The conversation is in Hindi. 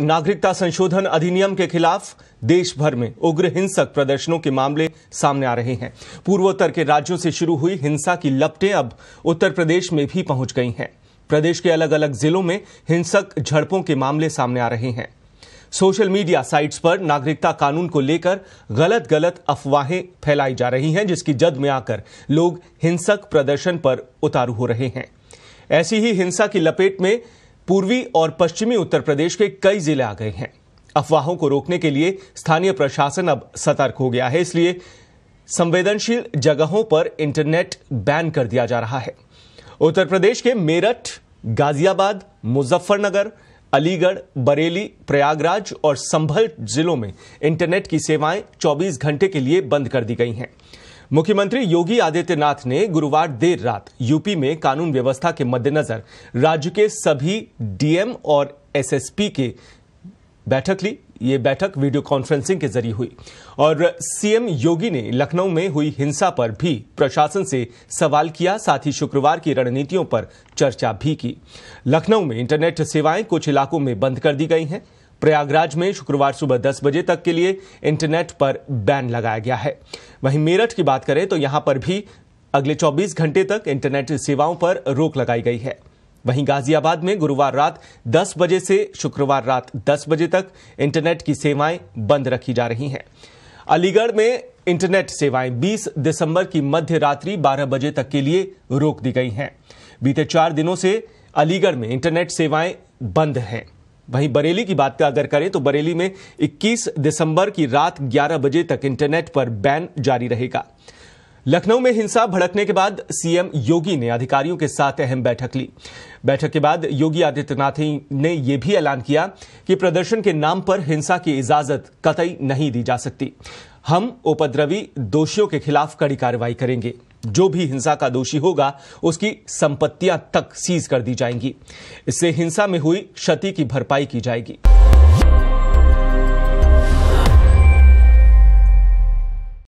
नागरिकता संशोधन अधिनियम के खिलाफ देश भर में उग्र हिंसक प्रदर्शनों के मामले सामने आ रहे हैं पूर्वोत्तर के राज्यों से शुरू हुई हिंसा की लपटें अब उत्तर प्रदेश में भी पहुंच गई हैं प्रदेश के अलग अलग जिलों में हिंसक झड़पों के मामले सामने आ रहे हैं सोशल मीडिया साइट्स पर नागरिकता कानून को लेकर गलत गलत अफवाहें फैलाई जा रही हैं जिसकी जद में आकर लोग हिंसक प्रदर्शन पर उतारू हो रहे हैं ऐसी ही हिंसा की लपेट में पूर्वी और पश्चिमी उत्तर प्रदेश के कई जिले आ गए हैं अफवाहों को रोकने के लिए स्थानीय प्रशासन अब सतर्क हो गया है इसलिए संवेदनशील जगहों पर इंटरनेट बैन कर दिया जा रहा है उत्तर प्रदेश के मेरठ गाजियाबाद मुजफ्फरनगर अलीगढ़ बरेली प्रयागराज और संभल जिलों में इंटरनेट की सेवाएं 24 घंटे के लिए बंद कर दी गई हैं मुख्यमंत्री योगी आदित्यनाथ ने गुरुवार देर रात यूपी में कानून व्यवस्था के मद्देनजर राज्य के सभी डीएम और एसएसपी के बैठक ली ये बैठक वीडियो कॉन्फ्रेंसिंग के जरिए हुई और सीएम योगी ने लखनऊ में हुई हिंसा पर भी प्रशासन से सवाल किया साथ ही शुक्रवार की रणनीतियों पर चर्चा भी की लखनऊ में इंटरनेट सेवाएं कुछ इलाकों में बंद कर दी गई हैं प्रयागराज में शुक्रवार सुबह 10 बजे तक के लिए इंटरनेट पर बैन लगाया गया है वहीं मेरठ की बात करें तो यहां पर भी अगले 24 घंटे तक इंटरनेट सेवाओं पर रोक लगाई गई है वहीं गाजियाबाद में गुरुवार रात 10 बजे से शुक्रवार रात 10 बजे तक इंटरनेट की सेवाएं बंद रखी जा रही हैं अलीगढ़ में इंटरनेट सेवाएं 20 दिसंबर की मध्य रात्रि 12 बजे तक के लिए रोक दी गई हैं बीते चार दिनों से अलीगढ़ में इंटरनेट सेवाएं बंद हैं वहीं बरेली की बात अगर करें तो बरेली में 21 दिसंबर की रात 11 बजे तक इंटरनेट पर बैन जारी रहेगा लखनऊ में हिंसा भड़कने के बाद सीएम योगी ने अधिकारियों के साथ अहम बैठक ली बैठक के बाद योगी आदित्यनाथ ने यह भी ऐलान किया कि प्रदर्शन के नाम पर हिंसा की इजाजत कतई नहीं दी जा सकती हम उपद्रवी दोषियों के खिलाफ कड़ी कार्रवाई करेंगे जो भी हिंसा का दोषी होगा उसकी संपत्तियां तक सीज कर दी जाएंगी इससे हिंसा में हुई क्षति की भरपाई की जाएगी